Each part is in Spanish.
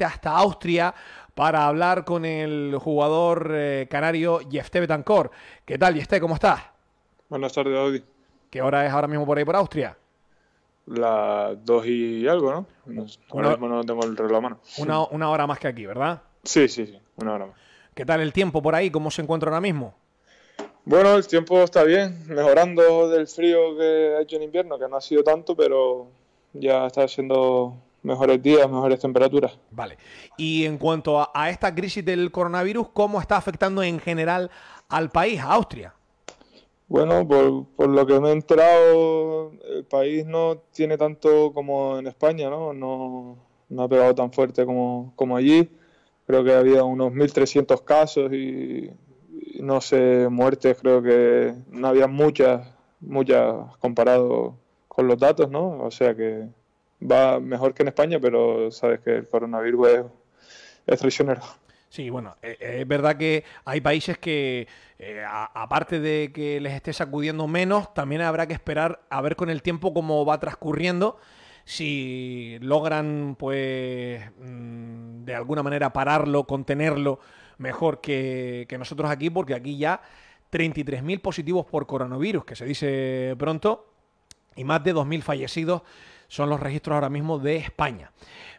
hasta Austria para hablar con el jugador eh, canario Jefte Betancor. ¿Qué tal, Jefte? ¿Cómo estás? Buenas tardes, Audi. ¿Qué hora es ahora mismo por ahí por Austria? Las dos y algo, ¿no? no tengo el reloj a mano. Una, una, hora más que aquí, ¿verdad? Sí, sí, sí, una hora más. ¿Qué tal el tiempo por ahí? ¿Cómo se encuentra ahora mismo? Bueno, el tiempo está bien, mejorando del frío que ha hecho en invierno, que no ha sido tanto, pero ya está siendo mejores días, mejores temperaturas. Vale. Y en cuanto a, esta crisis del coronavirus, ¿cómo está afectando en general al país, a Austria? Bueno, por, lo que me he entrado, el país no tiene tanto como en España, ¿no? No, ha pegado tan fuerte como, como allí. Creo que había unos 1.300 casos y, y, no sé, muertes, creo que no había muchas, muchas comparado con los datos, ¿no? O sea que va mejor que en España, pero sabes que el coronavirus es, traicionero. Sí, bueno, eh, eh, es verdad que hay países que, eh, aparte de que les esté sacudiendo menos, también habrá que esperar a ver con el tiempo cómo va transcurriendo, si logran, pues, mm, de alguna manera pararlo, contenerlo mejor que, que nosotros aquí, porque aquí ya 33.000 positivos por coronavirus, que se dice pronto, y más de 2.000 fallecidos son los registros ahora mismo de España.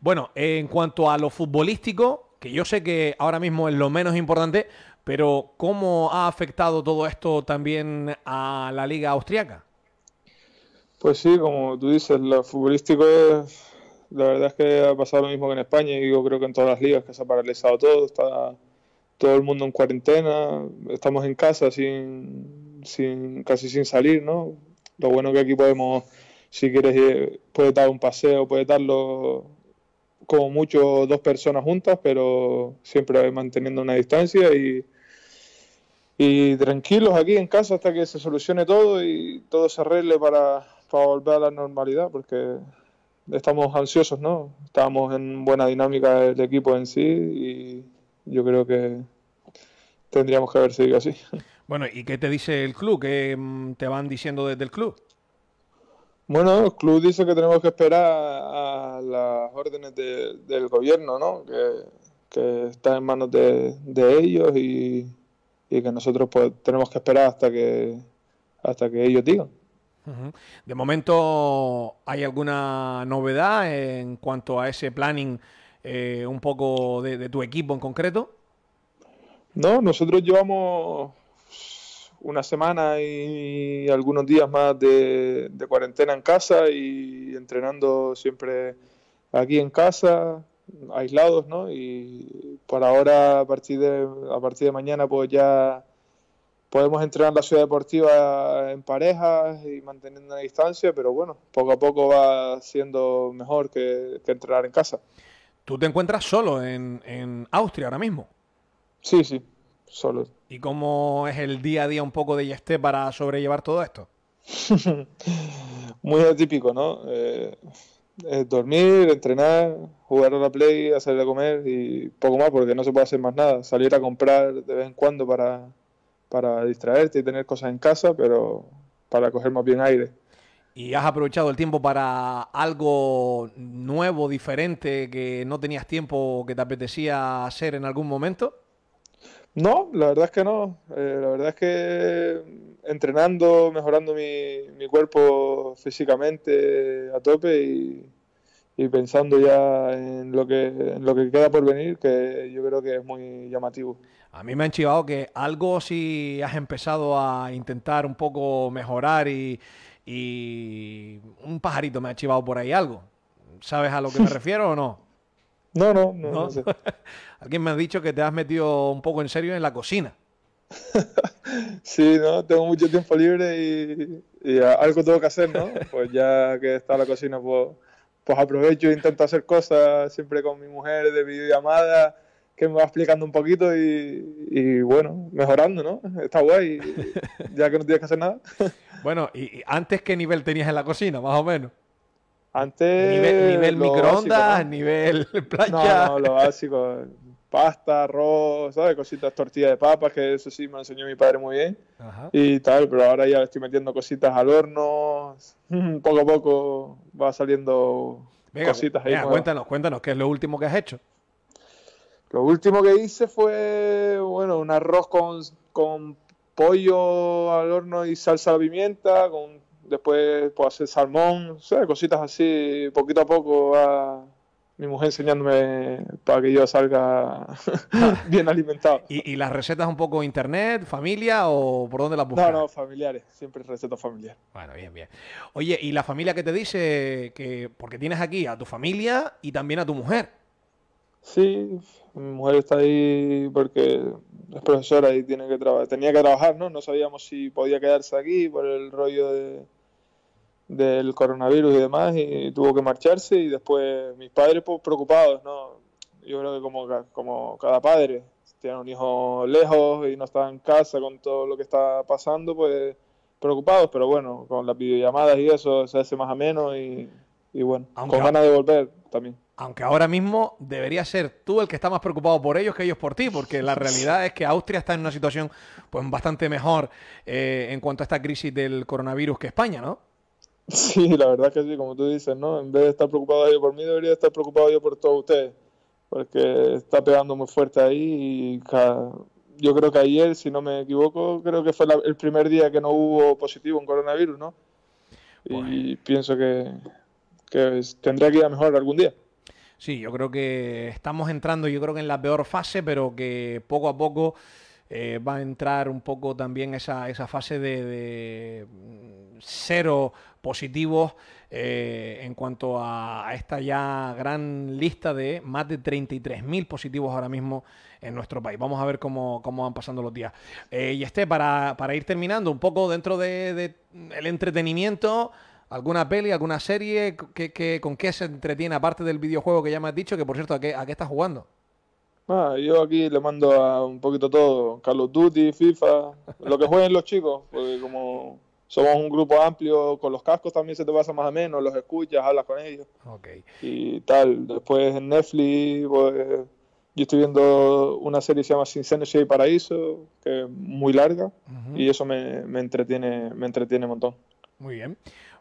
Bueno, en cuanto a lo futbolístico, que yo sé que ahora mismo es lo menos importante, pero ¿cómo ha afectado todo esto también a la liga austriaca? Pues sí, como tú dices, lo futbolístico es, la verdad es que ha pasado lo mismo que en España y yo creo que en todas las ligas que se ha paralizado todo, está todo el mundo en cuarentena, estamos en casa sin, sin casi sin salir, ¿no? Lo bueno que aquí podemos si quieres eh, puedes dar un paseo, puede darlo como mucho dos personas juntas, pero siempre manteniendo una distancia y, y tranquilos aquí en casa hasta que se solucione todo y todo se arregle para, para volver a la normalidad, porque estamos ansiosos, ¿no? Estamos en buena dinámica el equipo en sí y yo creo que tendríamos que haber seguido así. Bueno, ¿y qué te dice el club? ¿Qué mm, te van diciendo desde el club? Bueno, el club dice que tenemos que esperar a las órdenes del gobierno, ¿no? Que, está en manos de, ellos y, que nosotros pues, tenemos que esperar hasta que hasta que ellos digan. De momento, ¿hay alguna novedad en cuanto a ese planning eh, un poco de, de tu equipo en concreto? No, nosotros llevamos una semana y algunos días más de, cuarentena en casa y entrenando siempre aquí en casa, aislados, ¿no? Y por ahora, a partir de, a partir de mañana, pues ya podemos entrenar la ciudad deportiva en parejas y manteniendo la distancia, pero bueno, poco a poco va siendo mejor que, que entrenar en casa. ¿Tú te encuentras solo en, en Austria ahora mismo? Sí, sí, solo y cómo es el día a día un poco de Yesté para sobrellevar todo esto. Muy atípico, ¿no? Eh, dormir, entrenar, jugar a la play, de comer y poco más porque no se puede hacer más nada. Salir a comprar de vez en cuando para, para distraerte y tener cosas en casa, pero para coger más bien aire. ¿Y has aprovechado el tiempo para algo nuevo, diferente, que no tenías tiempo, que te apetecía hacer en algún momento? No, la verdad es que no. Eh, la verdad es que entrenando, mejorando mi, cuerpo físicamente a tope y, pensando ya en lo que lo que queda por venir, que yo creo que es muy llamativo. A mí me han chivado que algo si has empezado a intentar un poco mejorar y, y un pajarito me ha chivado por ahí algo. ¿Sabes a lo que me refiero o no? No, no, no. sé. Alguien me ha dicho que te has metido un poco en serio en la cocina. sí, no, tengo mucho tiempo libre y, algo tengo que hacer, ¿no? Pues ya que está la cocina, pues, pues, aprovecho e intento hacer cosas siempre con mi mujer de videollamada que me va explicando un poquito y, y, bueno, mejorando, ¿no? Está guay, ya que no tienes que hacer nada. bueno, ¿y antes qué nivel tenías en la cocina, más o menos? Antes. Nivel, microondas, nivel playa. No, lo básico. Pasta, arroz, ¿sabes? Cositas, tortilla de papas, que eso sí me enseñó mi padre muy bien. Y tal, pero ahora ya le estoy metiendo cositas al horno. Poco a poco va saliendo cositas ahí. cuéntanos, cuéntanos, ¿qué es lo último que has hecho? Lo último que hice fue, bueno, un arroz con, con pollo al horno y salsa de pimienta, con después puedo hacer salmón, o cositas así, poquito a poco va mi mujer enseñándome para que yo salga bien alimentado. ¿Y, las recetas un poco internet, familia o por dónde las buscas? No, no, familiares, siempre recetas familiares. Bueno, bien, bien. Oye, ¿y la familia que te dice que, porque tienes aquí a tu familia y también a tu mujer? Sí, mi mujer está ahí porque es profesora y tiene que Tenía que trabajar, ¿no? No sabíamos si podía quedarse aquí por el rollo de del coronavirus y demás y tuvo que marcharse y después mis padres pues, preocupados, ¿no? Yo creo que como, como cada padre tiene un hijo lejos y no está en casa con todo lo que está pasando, pues preocupados, pero bueno, con las videollamadas y eso se hace más ameno y, y bueno, aunque, con ganas de volver también. Aunque ahora mismo debería ser tú el que está más preocupado por ellos que ellos por ti, porque la realidad es que Austria está en una situación pues bastante mejor eh, en cuanto a esta crisis del coronavirus que España, ¿no? Sí, la verdad que sí, como tú dices, ¿no? En vez de estar preocupado yo por mí, debería estar preocupado yo por todos ustedes, porque está pegando muy fuerte ahí y yo creo que ayer, si no me equivoco, creo que fue el primer día que no hubo positivo en coronavirus, ¿no? Y pienso que, tendría que ir a mejorar algún día. Sí, yo creo que estamos entrando, yo creo que en la peor fase, pero que poco a poco eh, va a entrar un poco también esa, esa fase de, mm, cero positivos eh, en cuanto a, esta ya gran lista de más de 33.000 positivos ahora mismo en nuestro país. Vamos a ver cómo, van pasando los días. Eh, y este, para, ir terminando, un poco dentro del de, mm, el entretenimiento, ¿Alguna peli, alguna serie? Que, ¿Con qué se entretiene? Aparte del videojuego que ya me has dicho, que por cierto, ¿a qué, a qué estás jugando? Ah, yo aquí le mando a un poquito todo, Call of Duty, FIFA, lo que jueguen los chicos, porque como somos un grupo amplio, con los cascos también se te pasa más o menos, los escuchas, hablas con ellos. Y tal, después en Netflix, pues, yo estoy viendo una serie que se llama Sin y Paraíso, que es muy larga, y eso me, entretiene, me entretiene un montón. Muy bien.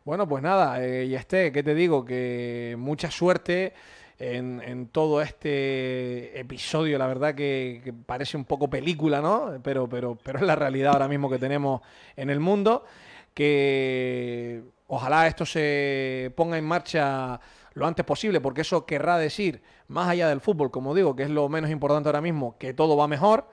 Bueno, pues nada, eh, y este, ¿qué te digo? Que mucha suerte en, todo este episodio. La verdad que, parece un poco película, ¿no? Pero, pero, pero es la realidad ahora mismo que tenemos en el mundo. Que ojalá esto se ponga en marcha lo antes posible, porque eso querrá decir, más allá del fútbol, como digo, que es lo menos importante ahora mismo, que todo va mejor.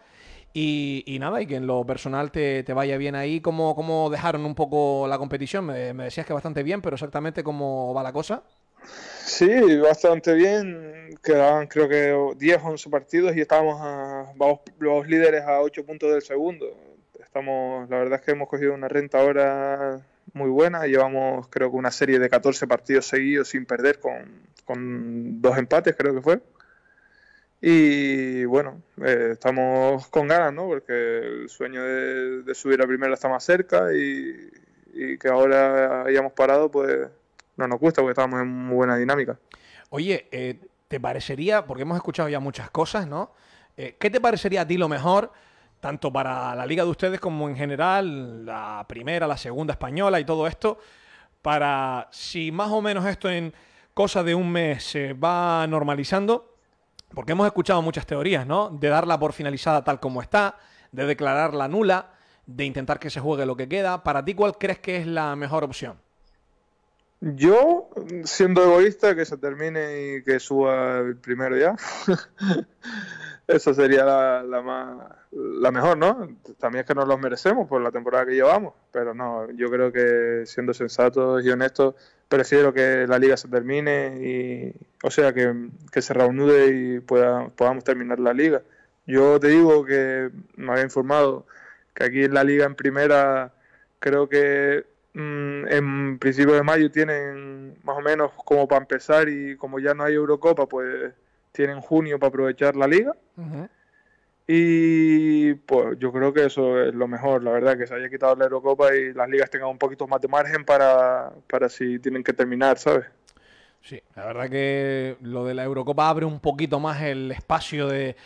Y, nada, y que en lo personal te, vaya bien ahí. ¿Cómo, ¿Cómo, dejaron un poco la competición? Me, me decías que bastante bien, pero exactamente cómo va la cosa. Sí, bastante bien. Quedaban creo que 10 o 11 partidos y estábamos a, los líderes a 8 puntos del segundo. Estamos, la verdad es que hemos cogido una renta ahora muy buena. Llevamos creo que una serie de 14 partidos seguidos sin perder con, con dos empates creo que fue. Y bueno, eh, estamos con ganas, ¿no? Porque el sueño de, subir a primera está más cerca y que ahora hayamos parado, pues no nos gusta porque estábamos en muy buena dinámica. Oye, eh, ¿te parecería, porque hemos escuchado ya muchas cosas, ¿no? Eh, ¿Qué te parecería a ti lo mejor, tanto para la liga de ustedes como en general, la primera, la segunda española y todo esto, para si más o menos esto en cosa de un mes se va normalizando? Porque hemos escuchado muchas teorías, ¿no? De darla por finalizada tal como está, de declararla nula, de intentar que se juegue lo que queda. ¿Para ti cuál crees que es la mejor opción? Yo, siendo egoísta, que se termine y que suba el primero ya. Esa sería la, más, la mejor, ¿no? También es que nos los merecemos por la temporada que llevamos, pero no, yo creo que siendo sensatos y honestos, prefiero que la liga se termine y, o sea, que, que se reanude y podamos terminar la liga. Yo te digo que me había informado que aquí en la liga en primera creo que Mm, en principio de mayo tienen más o menos como para empezar y como ya no hay Eurocopa, pues tienen junio para aprovechar la liga. Y pues yo creo que eso es lo mejor, la verdad, que se haya quitado la Eurocopa y las ligas tengan un poquito más de margen para si tienen que terminar, ¿sabes? Sí, la verdad que lo de la Eurocopa abre un poquito más el espacio de,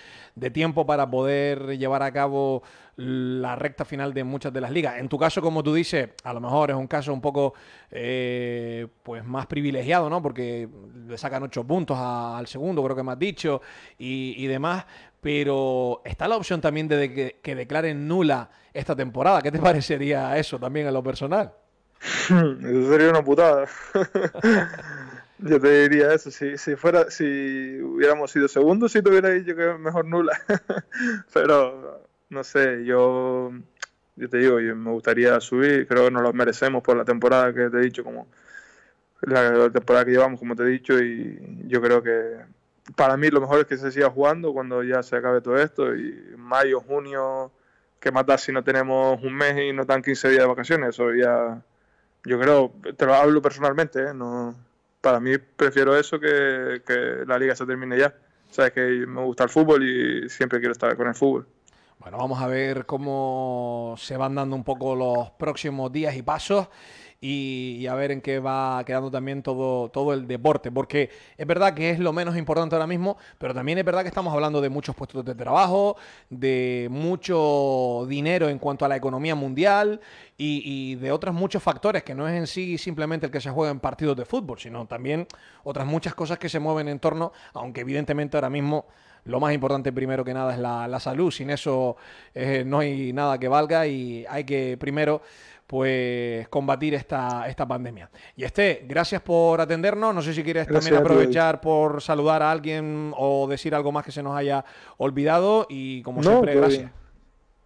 tiempo para poder llevar a cabo la recta final de muchas de las ligas. En tu caso, como tú dices, a lo mejor es un caso un poco eh, pues más privilegiado, ¿no? Porque le sacan ocho puntos al segundo, creo que me has dicho, y, demás. Pero está la opción también de que, que declaren nula esta temporada. ¿Qué te parecería eso también a lo personal? Eso sería una putada. Yo te diría eso, si, si fuera, si hubiéramos sido segundos, si te hubiera dicho que mejor nula. Pero, no sé, yo, yo te digo, yo me gustaría subir, creo que nos lo merecemos por la temporada que te he dicho, como la, temporada que llevamos, como te he dicho, y yo creo que para mí lo mejor es que se siga jugando cuando ya se acabe todo esto, y mayo, junio, que matar si no tenemos un mes y no tan 15 días de vacaciones, eso ya, yo creo, te lo hablo personalmente, ¿eh? no para mí prefiero eso que, que la liga se termine ya. Sabes que me gusta el fútbol y siempre quiero estar con el fútbol. Bueno, vamos a ver cómo se van dando un poco los próximos días y pasos y, a ver en qué va quedando también todo, todo el deporte, porque es verdad que es lo menos importante ahora mismo, pero también es verdad que estamos hablando de muchos puestos de trabajo, de mucho dinero en cuanto a la economía mundial y, de otros muchos factores, que no es en sí simplemente el que se juega en partidos de fútbol, sino también otras muchas cosas que se mueven en torno, aunque evidentemente ahora mismo lo más importante primero que nada es la, salud. Sin eso eh, no hay nada que valga y hay que primero pues combatir esta, esta pandemia. Y este, gracias por atendernos. No sé si quieres también aprovechar por saludar a alguien o decir algo más que se nos haya olvidado. Y como siempre, gracias.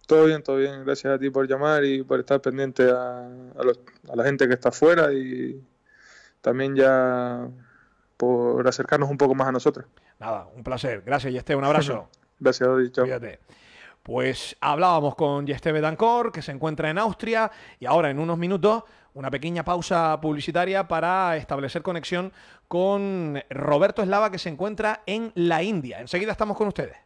Todo bien, todo bien. Gracias a ti por llamar y por estar pendiente a, la gente que está afuera y también ya por acercarnos un poco más a nosotros. Nada, un placer. Gracias, y este un abrazo. gracias, y Chao. Pues hablábamos con Yesteve Dancor, que se encuentra en Austria, y ahora en unos minutos una pequeña pausa publicitaria para establecer conexión con Roberto Eslava, que se encuentra en la India. Enseguida estamos con ustedes.